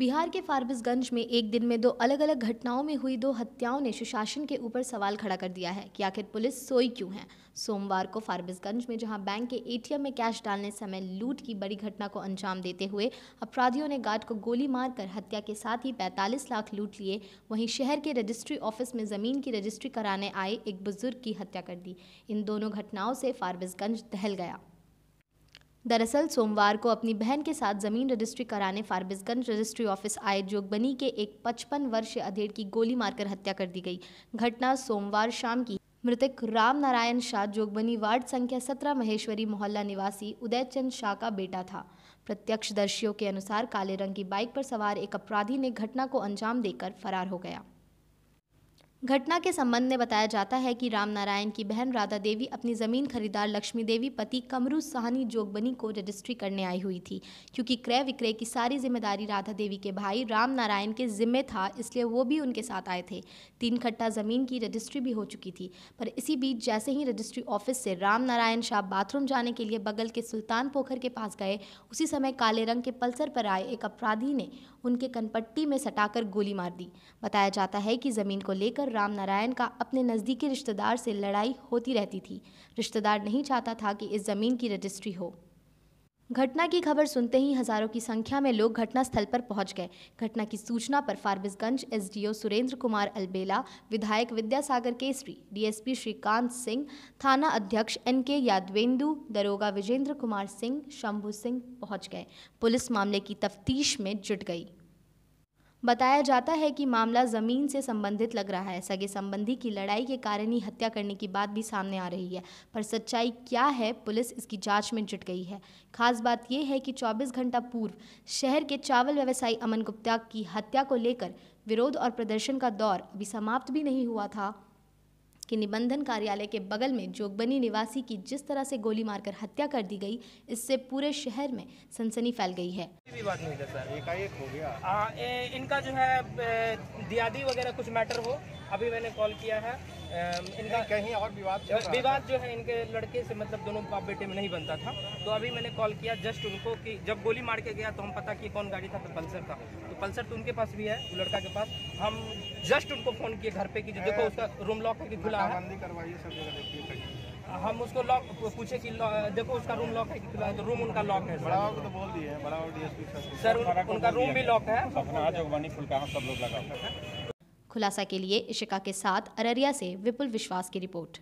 बिहार के फारबिसगंज में एक दिन में दो अलग अलग घटनाओं में हुई दो हत्याओं ने सुशासन के ऊपर सवाल खड़ा कर दिया है कि आखिर पुलिस सोई क्यों है सोमवार को फारबिसगंज में जहां बैंक के एटीएम में कैश डालने समय लूट की बड़ी घटना को अंजाम देते हुए अपराधियों ने गार्ड को गोली मारकर हत्या के साथ ही 45 लाख लूट लिए वहीं शहर के रजिस्ट्री ऑफिस में ज़मीन की रजिस्ट्री कराने आए एक बुजुर्ग की हत्या कर दी इन दोनों घटनाओं से फारबिसगंज दहल गया दरअसल सोमवार को अपनी बहन के साथ जमीन रजिस्ट्री कराने फारबिसगंज रजिस्ट्री ऑफिस आए जोगबनी के एक 55 वर्ष अधेड़ की गोली मारकर हत्या कर दी गई घटना सोमवार शाम की मृतक राम नारायण शाह जोगबनी वार्ड संख्या सत्रह महेश्वरी मोहल्ला निवासी उदयचंद शाह का बेटा था प्रत्यक्षदर्शियों के अनुसार काले रंग की बाइक पर सवार एक अपराधी ने घटना को अंजाम देकर फरार हो गया घटना के संबंध में बताया जाता है कि राम नारायण की बहन राधा देवी अपनी ज़मीन खरीदार लक्ष्मी देवी पति कमरू सहनी जोगबनी को रजिस्ट्री करने आई हुई थी क्योंकि क्रय विक्रय की सारी जिम्मेदारी राधा देवी के भाई राम नारायण के जिम्मे था इसलिए वो भी उनके साथ आए थे तीन खट्टा ज़मीन की रजिस्ट्री भी हो चुकी थी पर इसी बीच जैसे ही रजिस्ट्री ऑफिस से राम नारायण शाह बाथरूम जाने के लिए बगल के सुल्तान पोखर के पास गए उसी समय काले रंग के पल्सर पर आए एक अपराधी ने उनके कनपट्टी में सटाकर गोली मार दी बताया जाता है कि ज़मीन को लेकर राम नारायण का अपने नज़दीकी रिश्तेदार से लड़ाई होती रहती थी रिश्तेदार नहीं चाहता था कि इस ज़मीन की रजिस्ट्री हो घटना की खबर सुनते ही हज़ारों की संख्या में लोग घटनास्थल पर पहुंच गए घटना की सूचना पर फारबिसगंज एसडीओ सुरेंद्र कुमार अलबेला विधायक विद्यासागर केसरी डीएसपी श्रीकांत सिंह थाना अध्यक्ष एन के यादवेंदु दरोगा विजेंद्र कुमार सिंह शंभू सिंह पहुंच गए पुलिस मामले की तफ्तीश में जुट गई बताया जाता है कि मामला ज़मीन से संबंधित लग रहा है सगे संबंधी की लड़ाई के कारण ही हत्या करने की बात भी सामने आ रही है पर सच्चाई क्या है पुलिस इसकी जांच में जुट गई है खास बात यह है कि 24 घंटा पूर्व शहर के चावल व्यवसायी अमन गुप्ता की हत्या को लेकर विरोध और प्रदर्शन का दौर अभी समाप्त भी नहीं हुआ था कि निबंधन कार्यालय के बगल में जोगबनी निवासी की जिस तरह से गोली मारकर हत्या कर दी गई इससे पूरे शहर में सनसनी फैल गई है इनका जो है दियादी वगैरह कुछ मैटर हो अभी मैंने कॉल किया है इनका कहीं और विवाद विवाद जो है इनके लड़के से मतलब दोनों बाप बेटे में नहीं बनता था तो अभी मैंने कॉल किया जस्ट उनको कि जब गोली मार के गया तो हम पता कि कौन गाड़ी था तो पल्सर था तो पल्सर तो उनके पास भी है वो लड़का के पास हम जस्ट उनको फ़ोन किए घर पे कि जो देखो उसका रूम लॉक है कि खुला है हम उसको लॉक पूछे कि देखो उसका रूम लॉक है कि खुला है तो रूम उनका लॉक है सर तो बोल दिए सर उनका रूम भी लॉक है सब लोग लगा खुलासा के लिए इशिका के साथ अररिया से विपुल विश्वास की रिपोर्ट